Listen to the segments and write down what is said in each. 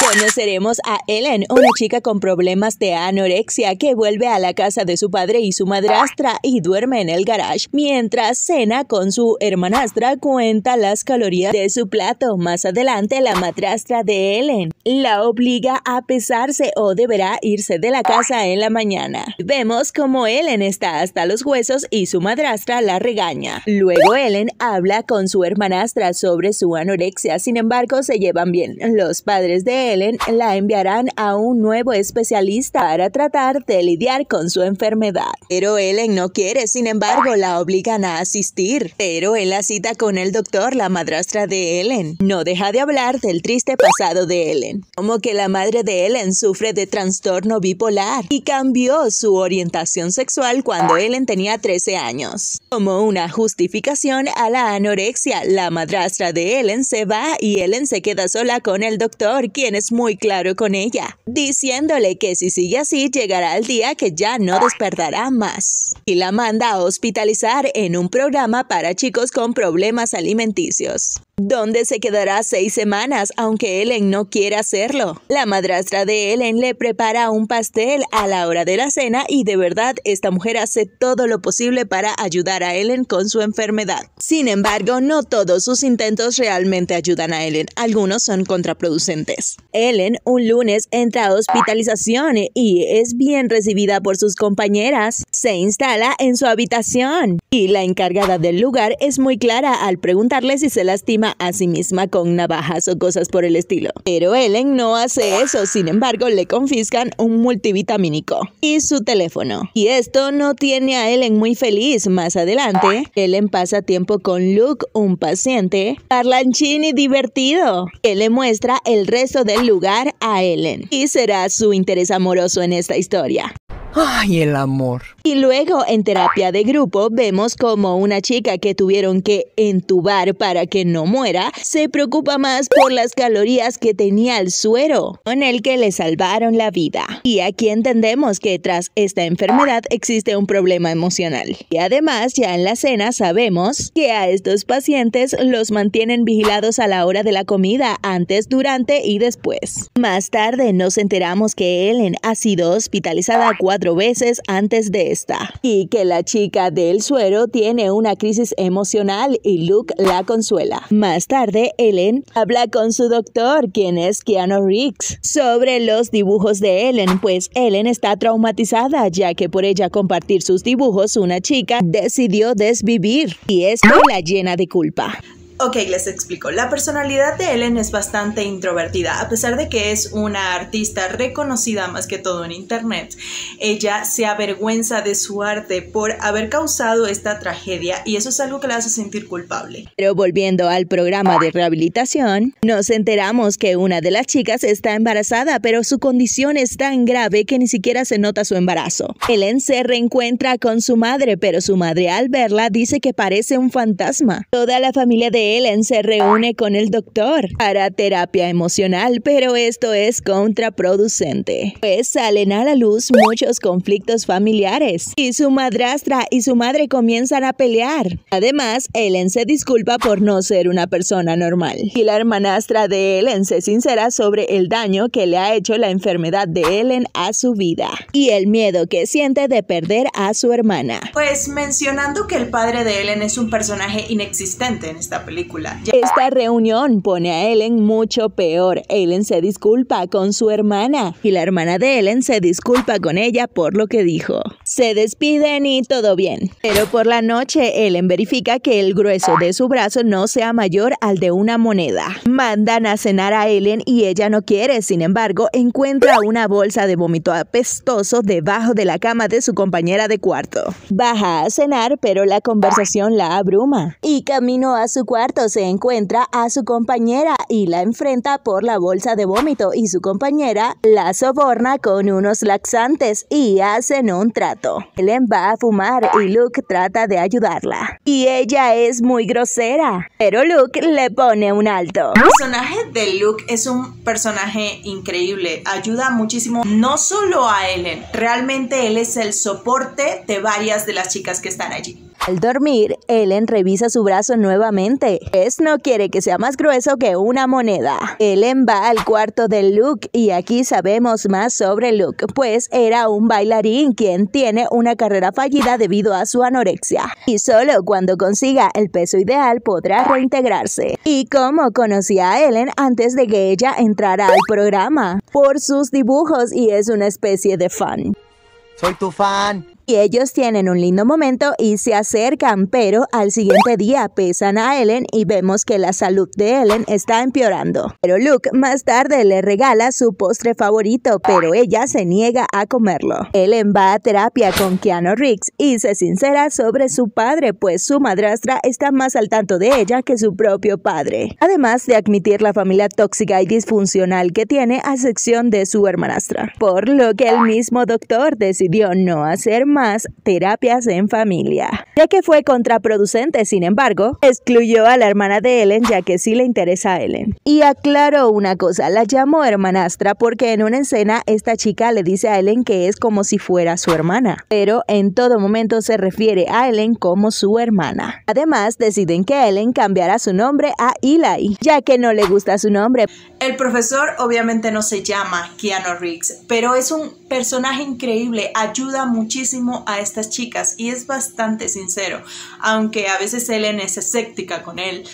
Conoceremos a Ellen, una chica con problemas de anorexia que vuelve a la casa de su padre y su madrastra y duerme en el garage. Mientras cena con su hermanastra, cuenta las calorías de su plato. Más adelante, la madrastra de Ellen la obliga a pesarse o deberá irse de la casa en la mañana. Vemos como Ellen está hasta los huesos y su madrastra la regaña. Luego Ellen habla con su hermanastra sobre su anorexia, sin embargo se llevan bien. Los padres de Ellen la enviarán a un nuevo especialista para tratar de lidiar con su enfermedad. Pero Ellen no quiere, sin embargo, la obligan a asistir. Pero en la cita con el doctor, la madrastra de Ellen no deja de hablar del triste pasado de Ellen, como que la madre de Ellen sufre de trastorno bipolar y cambió su orientación sexual cuando Ellen tenía 13 años. Como una justificación a la anorexia, la madrastra de Ellen se va y Ellen se queda sola con el doctor, quien es muy claro con ella, diciéndole que si sigue así llegará el día que ya no despertará más. Y la manda a hospitalizar en un programa para chicos con problemas alimenticios donde se quedará seis semanas, aunque Ellen no quiera hacerlo. La madrastra de Ellen le prepara un pastel a la hora de la cena y de verdad esta mujer hace todo lo posible para ayudar a Ellen con su enfermedad. Sin embargo, no todos sus intentos realmente ayudan a Ellen, algunos son contraproducentes. Ellen un lunes entra a hospitalización y es bien recibida por sus compañeras. Se instala en su habitación y la encargada del lugar es muy clara al preguntarle si se lastima a sí misma con navajas o cosas por el estilo. Pero Ellen no hace eso, sin embargo le confiscan un multivitamínico y su teléfono. Y esto no tiene a Ellen muy feliz. Más adelante, Ellen pasa tiempo con Luke, un paciente, y divertido, que le muestra el resto del lugar a Ellen. Y será su interés amoroso en esta historia. Ay, el amor. Y luego en terapia de grupo vemos como una chica que tuvieron que entubar para que no muera se preocupa más por las calorías que tenía el suero con el que le salvaron la vida. Y aquí entendemos que tras esta enfermedad existe un problema emocional. Y además ya en la cena sabemos que a estos pacientes los mantienen vigilados a la hora de la comida antes, durante y después. Más tarde nos enteramos que Ellen ha sido hospitalizada cuatro veces antes de esta. Y que la chica del suero tiene una crisis emocional y Luke la consuela. Más tarde, Ellen habla con su doctor, quien es Keanu Reeves, sobre los dibujos de Ellen, pues Ellen está traumatizada ya que por ella compartir sus dibujos una chica decidió desvivir y esto la llena de culpa. Ok, les explico. La personalidad de Ellen es bastante introvertida. A pesar de que es una artista reconocida más que todo en Internet, ella se avergüenza de su arte por haber causado esta tragedia y eso es algo que la hace sentir culpable. Pero volviendo al programa de rehabilitación, nos enteramos que una de las chicas está embarazada, pero su condición es tan grave que ni siquiera se nota su embarazo. Ellen se reencuentra con su madre, pero su madre al verla dice que parece un fantasma. Toda la familia de Ellen se reúne con el doctor para terapia emocional, pero esto es contraproducente, pues salen a la luz muchos conflictos familiares y su madrastra y su madre comienzan a pelear. Además, Ellen se disculpa por no ser una persona normal y la hermanastra de Ellen se sincera sobre el daño que le ha hecho la enfermedad de Ellen a su vida y el miedo que siente de perder a su hermana. Pues mencionando que el padre de Ellen es un personaje inexistente en esta película, esta reunión pone a Ellen mucho peor. Ellen se disculpa con su hermana y la hermana de Ellen se disculpa con ella por lo que dijo. Se despiden y todo bien. Pero por la noche Ellen verifica que el grueso de su brazo no sea mayor al de una moneda. Mandan a cenar a Ellen y ella no quiere, sin embargo, encuentra una bolsa de vómito apestoso debajo de la cama de su compañera de cuarto. Baja a cenar, pero la conversación la abruma y camino a su cuarto se encuentra a su compañera y la enfrenta por la bolsa de vómito y su compañera la soborna con unos laxantes y hacen un trato. Ellen va a fumar y Luke trata de ayudarla. Y ella es muy grosera, pero Luke le pone un alto. El personaje de Luke es un personaje increíble, ayuda muchísimo no solo a Ellen, realmente él es el soporte de varias de las chicas que están allí. Al dormir, Ellen revisa su brazo nuevamente. Es pues no quiere que sea más grueso que una moneda. Ellen va al cuarto de Luke y aquí sabemos más sobre Luke, pues era un bailarín quien tiene una carrera fallida debido a su anorexia. Y solo cuando consiga el peso ideal podrá reintegrarse. Y como conocía a Ellen antes de que ella entrara al programa, por sus dibujos y es una especie de fan. Soy tu fan. Y ellos tienen un lindo momento y se acercan, pero al siguiente día pesan a Ellen y vemos que la salud de Ellen está empeorando. Pero Luke más tarde le regala su postre favorito, pero ella se niega a comerlo. Ellen va a terapia con Keanu Reeves y se sincera sobre su padre, pues su madrastra está más al tanto de ella que su propio padre. Además de admitir la familia tóxica y disfuncional que tiene a sección de su hermanastra. Por lo que el mismo doctor decidió no hacer más terapias en familia. Ya que fue contraproducente, sin embargo, excluyó a la hermana de Ellen ya que sí le interesa a Ellen. Y aclaró una cosa, la llamó hermanastra porque en una escena esta chica le dice a Ellen que es como si fuera su hermana, pero en todo momento se refiere a Ellen como su hermana. Además, deciden que Ellen cambiará su nombre a Eli, ya que no le gusta su nombre. El profesor obviamente no se llama Keanu Riggs, pero es un personaje increíble, ayuda muchísimo a estas chicas y es bastante sincero, aunque a veces Ellen es escéptica con él.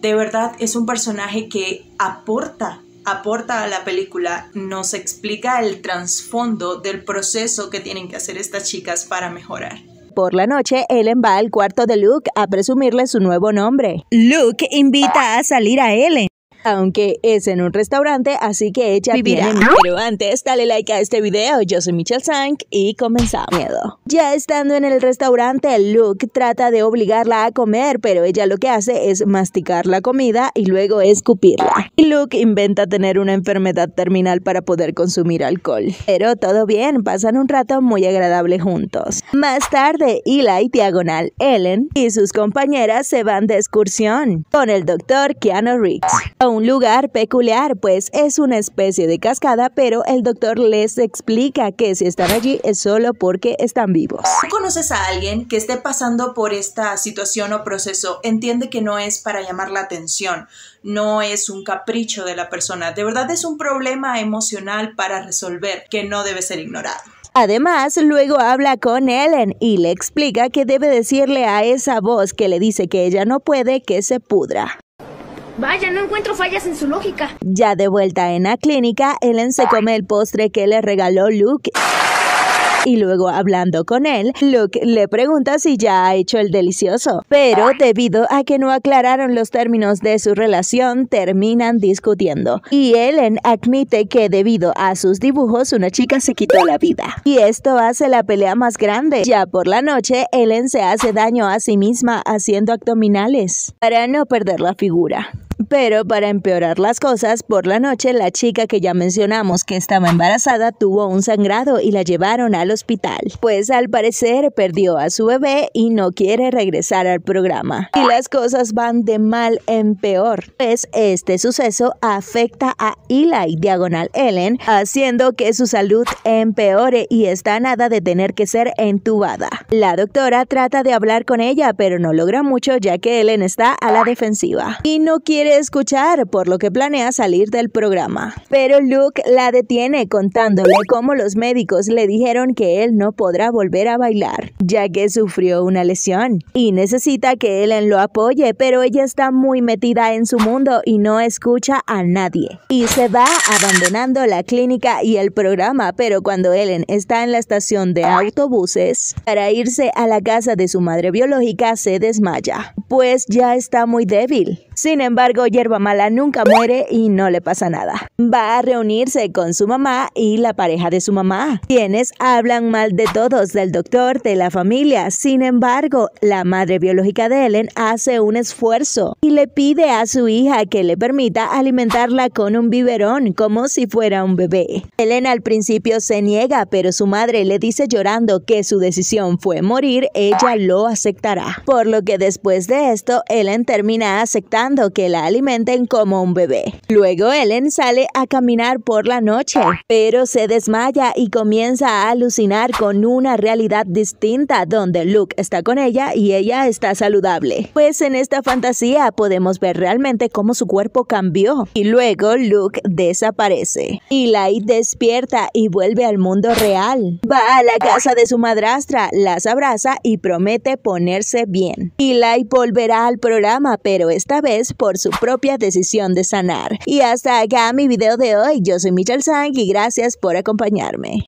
De verdad es un personaje que aporta aporta a la película nos explica el trasfondo del proceso que tienen que hacer estas chicas para mejorar. Por la noche, Ellen va al cuarto de Luke a presumirle su nuevo nombre. Luke invita a salir a Ellen aunque es en un restaurante, así que ella vivirá. Pero antes, dale like a este video. Yo soy Michelle Sank y comenzamos. Miedo. Ya estando en el restaurante, Luke trata de obligarla a comer, pero ella lo que hace es masticar la comida y luego escupirla. Luke inventa tener una enfermedad terminal para poder consumir alcohol. Pero todo bien, pasan un rato muy agradable juntos. Más tarde, Eli, diagonal Ellen, y sus compañeras se van de excursión con el doctor Keanu Reeves un lugar peculiar, pues es una especie de cascada, pero el doctor les explica que si están allí es solo porque están vivos. conoces a alguien que esté pasando por esta situación o proceso? Entiende que no es para llamar la atención, no es un capricho de la persona, de verdad es un problema emocional para resolver que no debe ser ignorado. Además, luego habla con Ellen y le explica que debe decirle a esa voz que le dice que ella no puede que se pudra. Vaya, no encuentro fallas en su lógica. Ya de vuelta en la clínica, Ellen se come el postre que le regaló Luke. Y luego hablando con él, Luke le pregunta si ya ha hecho el delicioso. Pero debido a que no aclararon los términos de su relación, terminan discutiendo. Y Ellen admite que debido a sus dibujos una chica se quitó la vida. Y esto hace la pelea más grande. Ya por la noche, Ellen se hace daño a sí misma haciendo abdominales para no perder la figura. Pero para empeorar las cosas, por la noche la chica que ya mencionamos que estaba embarazada tuvo un sangrado y la llevaron al hospital, pues al parecer perdió a su bebé y no quiere regresar al programa. Y las cosas van de mal en peor, pues este suceso afecta a Eli Diagonal Ellen, haciendo que su salud empeore y está nada de tener que ser entubada. La doctora trata de hablar con ella, pero no logra mucho ya que Ellen está a la defensiva y no quiere escuchar, por lo que planea salir del programa. Pero Luke la detiene contándole cómo los médicos le dijeron que él no podrá volver a bailar, ya que sufrió una lesión y necesita que Ellen lo apoye, pero ella está muy metida en su mundo y no escucha a nadie. Y se va abandonando la clínica y el programa, pero cuando Ellen está en la estación de autobuses para irse a la casa de su madre biológica, se desmaya, pues ya está muy débil. Sin embargo, Yerba Mala nunca muere y no le pasa nada. Va a reunirse con su mamá y la pareja de su mamá, quienes hablan mal de todos, del doctor, de la familia. Sin embargo, la madre biológica de Ellen hace un esfuerzo y le pide a su hija que le permita alimentarla con un biberón, como si fuera un bebé. Ellen al principio se niega, pero su madre le dice llorando que su decisión fue morir, ella lo aceptará. Por lo que después de esto, Ellen termina aceptando que la alimenten como un bebé. Luego Ellen sale a caminar por la noche, pero se desmaya y comienza a alucinar con una realidad distinta donde Luke está con ella y ella está saludable. Pues en esta fantasía podemos ver realmente cómo su cuerpo cambió y luego Luke desaparece. Eli despierta y vuelve al mundo real. Va a la casa de su madrastra, las abraza y promete ponerse bien. Eli volverá al programa, pero esta vez por su propia decisión de sanar. Y hasta acá mi video de hoy. Yo soy Michelle Sang y gracias por acompañarme.